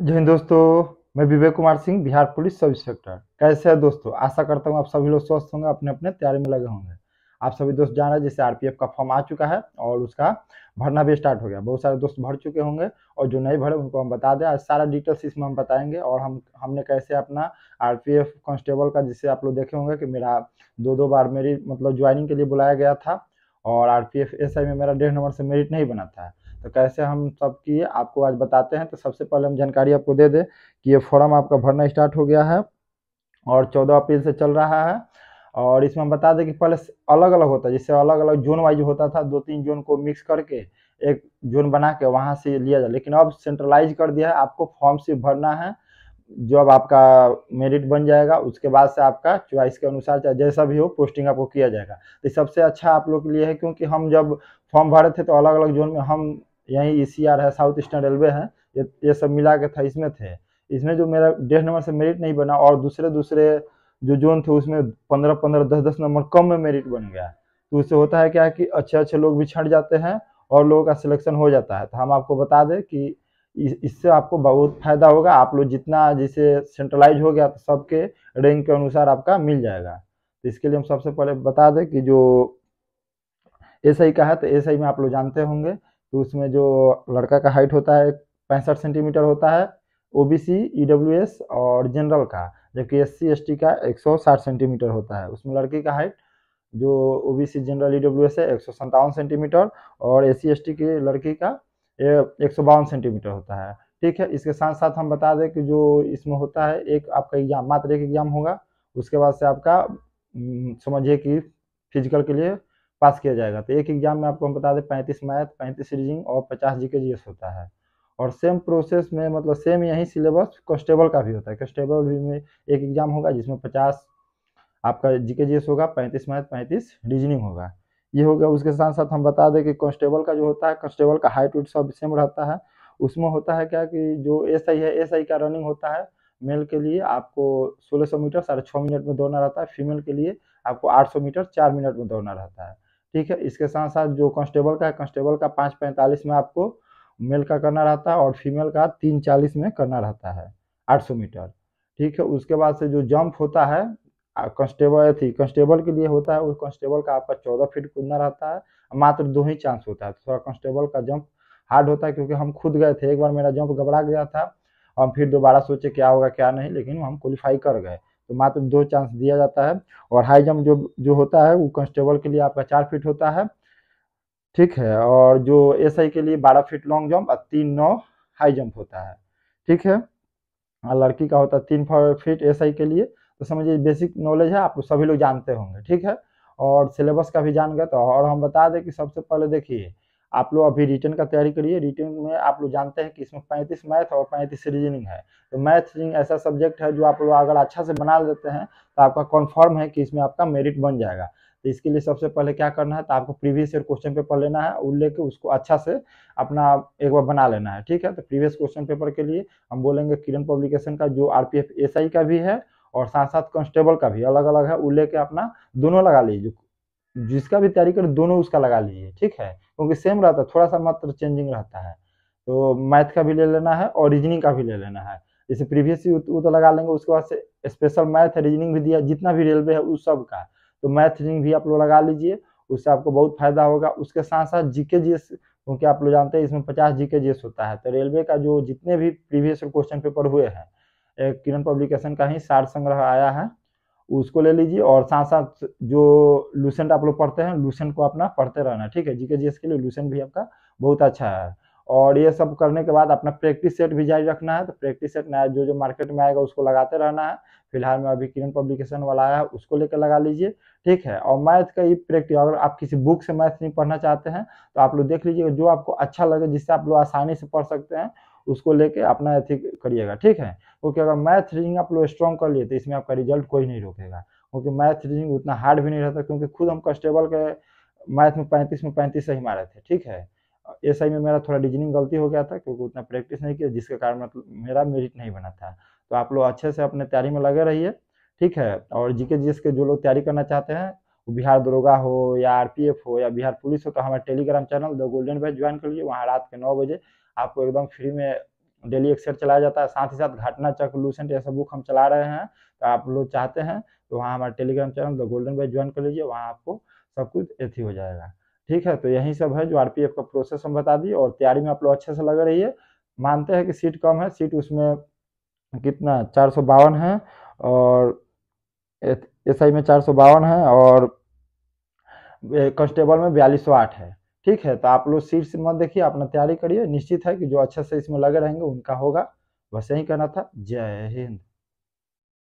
जय हिंद दोस्तों मैं Vivek Kumar Singh Bihar police sub inspector कैसे है दोस्तों आशा करता हूँ आप सभी लोग स्वस्थ होंगे अपने अपने तैयारी में लगे होंगे आप सभी दोस्त जान रहे हैं जैसे आरपीएफ का फॉर्म आ चुका है और उसका भरना भी स्टार्ट हो गया बहुत सारे दोस्त भर चुके होंगे और जो नहीं भरे उनको हम बता दें आज सारा डिटेल्स इसमें हम बताएंगे और हम हमने कैसे अपना आरपीएफ कांस्टेबल का जिसे आप लोग देखे होंगे कि मेरा दो दो बार मेरी मतलब ज्वाइनिंग के लिए बुलाया गया था और R P F S I में मेरा डेढ़ नंबर से मेरिट नहीं बना था तो कैसे हम सब की आपको आज बताते हैं तो सबसे पहले हम जानकारी आपको दे दें कि ये फॉर्म आपका भरना स्टार्ट हो गया है और चौदह अप्रैल से चल रहा है और इसमें हम बता दें कि पहले अलग अलग होता है जिससे अलग अलग जोन वाइज होता था दो तीन जोन को मिक्स करके एक जोन बना के वहाँ से लिया जाए लेकिन अब सेंट्रलाइज कर दिया है आपको फॉर्म सिर्फ भरना है जो अब आपका मेरिट बन जाएगा उसके बाद से आपका च्वाइस के अनुसार चाहे जैसा भी हो पोस्टिंग आपको किया जाएगा तो सबसे अच्छा आप लोग के लिए है क्योंकि हम जब फॉर्म भरे थे तो अलग अलग जोन में हम यहीं ई e है साउथ ईस्टर्न रेलवे है ये ये सब मिला के था इसमें थे इसमें जो मेरा डेढ़ नंबर से मेरिट नहीं बना और दूसरे दूसरे जो जोन थे उसमें पंद्रह पंद्रह दस दस नंबर कम में मेरिट बन गया तो उससे होता है क्या कि अच्छे अच्छे लोग भी छट जाते हैं और लोगों का सिलेक्शन हो जाता है तो हम आपको बता दें कि इससे आपको बहुत फायदा होगा आप लोग जितना जिसे सेंट्रलाइज हो गया तो सबके रैंक के अनुसार आपका मिल जाएगा तो इसके लिए हम सबसे पहले बता दें कि जो एस का है तो एस में आप लोग जानते होंगे तो उसमें जो लड़का का हाइट होता है पैंसठ सेंटीमीटर होता है O B C E W S और जनरल का जबकि एस सी एस टी का एक सौ साठ सेंटीमीटर होता है उसमें लड़की का हाइट जो O B C general E W S है एक सौ सत्तावन सेंटीमीटर और एस सी एस टी की लड़की का एक सौ बावन सेंटीमीटर होता है ठीक है इसके साथ साथ हम बता दें कि जो इसमें होता है एक आपका एग्जाम मात्र एक एग्जाम होगा उसके बाद से आपका हम्म, समझिए कि फिजिकल के लिए पास किया जाएगा तो एक एग्जाम में आपको हम बता दें पैंतीस मैथ पैंतीस रीजनिंग और पचास जी के होता है और सेम प्रोसेस में मतलब सेम यही सिलेबस कॉन्स्टेबल का भी होता है कॉन्स्टेबल भी में एक एग्जाम होगा जिसमें पचास आपका जी के होगा पैंतीस मैथ पैंतीस रीजनिंग होगा ये हो गया उसके साथ साथ हम बता दें कि कॉन्स्टेबल का जो होता है कांस्टेबल का हाइट उट सब सेम रहता है उसमें होता है क्या कि जो एस आई है एस आई का रनिंग होता है मेल के लिए आपको 1600 मीटर साढ़े छः मिनट में दौड़ना रहता है फीमेल के लिए आपको 800 मीटर चार मिनट में दौड़ना रहता है ठीक है इसके साथ साथ जो कांस्टेबल का है कांस्टेबल का पाँच पैंतालीस में आपको मेल का करना रहता है और फीमेल का तीन चालीस में करना रहता है आठ सौ मीटर ठीक है उसके बाद से जो जंप होता है कांस्टेबल थी कांस्टेबल के लिए होता है उस कांस्टेबल का आपका चौदह फीट कूदना रहता है मात्र दो ही चांस होता है थोड़ा कांस्टेबल का जंप हार्ड होता है क्योंकि हम खुद गए थे एक बार मेरा जंप घबरा गया था हम फिर दोबारा सोचे क्या होगा क्या नहीं लेकिन हम क्वालिफाई कर गए तो मात्र दो चांस दिया जाता है और हाई जंप जो जो होता है वो कांस्टेबल के लिए आपका चार फीट होता है ठीक है और जो एस के लिए बारह फीट लॉन्ग जंप और तीन नौ हाई जंप होता है ठीक है और लड़की का होता है तीन फीट एस के लिए तो समझिए बेसिक नॉलेज है आप सभी लोग जानते होंगे ठीक है और सिलेबस का भी जान गए तो और हम बता दें कि सबसे पहले देखिए आप लोग अभी रिटर्न का तैयारी करिए रिटर्न में आप लोग जानते हैं कि इसमें पैंतीस मैथ और पैंतीस रीजनिंग है तो मैथ रीजनिंग ऐसा सब्जेक्ट है जो आप लोग अगर अच्छा से बना लेते हैं तो आपका कन्फर्म है कि इसमें आपका मेरिट बन जाएगा तो इसके लिए सबसे पहले क्या करना है तो आपको प्रीवियस ईयर क्वेश्चन पेपर लेना है और लेके उसको अच्छा से अपना एक बार बना लेना है ठीक है तो प्रीवियस क्वेश्चन पेपर के लिए हम बोलेंगे किरण पब्लिकेशन का जो R P F S I का भी है और साथ साथ कॉन्स्टेबल का भी अलग अलग है वो लेके अपना दोनों लगा लीजिए जिसका भी तैयारी करें दोनों उसका लगा लीजिए ठीक है क्योंकि सेम रहता है थोड़ा सा मात्र चेंजिंग रहता है तो मैथ का भी ले लेना है और रीजनिंग का भी ले लेना है जैसे प्रीवियस वो तो लगा लेंगे उसके बाद से स्पेशल मैथ रीजनिंग भी दिया जितना भी रेलवे है उस सब का तो मैथ रीजनिंग भी आप लोग लगा लीजिए उससे आपको बहुत फायदा होगा उसके साथ साथ जीके जी क्योंकि आप लोग जानते हैं इसमें पचास जीके जी होता है तो रेलवे का जो जितने भी प्रीवियस क्वेश्चन पेपर हुए हैं किरण पब्लिकेशन का ही सार संग्रह आया है उसको ले लीजिए और साथ साथ जो लूसेंट आप लोग पढ़ते हैं लूसेंट को अपना पढ़ते रहना ठीक है जीके जीएस के लिए लूसेंट भी आपका बहुत अच्छा है और ये सब करने के बाद अपना प्रैक्टिस सेट भी जारी रखना है तो प्रैक्टिस सेट नया जो जो मार्केट में आएगा उसको लगाते रहना है फिलहाल में अभी किरण पब्लिकेशन वाला आया है उसको लेकर लगा लीजिए ठीक है और मैथ का ये प्रैक्टिस अगर आप किसी बुक से मैथ नहीं पढ़ना चाहते हैं तो आप लोग देख लीजिएगा जो आपको अच्छा लगे जिससे आप लोग आसानी से पढ़ सकते हैं उसको लेके अपना अथी करिएगा ठीक है क्योंकि अगर मैथ रीजनिंग आप लोग स्ट्रॉन्ग कर लिए तो इसमें आपका रिजल्ट कोई नहीं रोकेगा क्योंकि मैथ रीजनिंग उतना हार्ड भी नहीं रहता क्योंकि खुद हम कॉन्स्टेबल के मैथ में पैंतीस में पैंतीस सही मारे थे ठीक है एस में मेरा थोड़ा रीजनिंग गलती हो गया था क्योंकि उतना प्रैक्टिस नहीं किया जिसके कारण मतलब मेरा मेरिट नहीं बना था तो आप लोग अच्छे से अपने तैयारी में लगे रहिए ठीक है और जीके जी के जो लोग तैयारी करना चाहते हैं बिहार दरोगा हो या आरपीएफ हो या बिहार पुलिस हो तो हमारे Telegram channel the golden batch join कर लिए वहाँ रात के नौ बजे आपको एकदम फ्री में डेली एक्सेट चलाया जाता है साथ ही साथ घटना चक लूसेंट ऐसा बुक हम चला रहे हैं तो आप लोग चाहते हैं तो वहाँ हमारे टेलीग्राम चैनल द गोल्डन बाई ज्वाइन कर लीजिए वहाँ आपको सब कुछ एथी हो जाएगा ठीक है तो यही सब है जो आर का प्रोसेस हम बता दिए और तैयारी में आप लोग अच्छे से लग रही है मानते हैं कि सीट कम है सीट उसमें कितना चार सौ बावन है और एस आई में चार सौ बावन है और कॉन्स्टेबल में बयालीस सौ आठ है ठीक है तो आप लोग से मत देखिए अपना तैयारी करिए निश्चित है कि जो अच्छे से इसमें लगे रहेंगे उनका होगा बस यही कहना था जय हिंद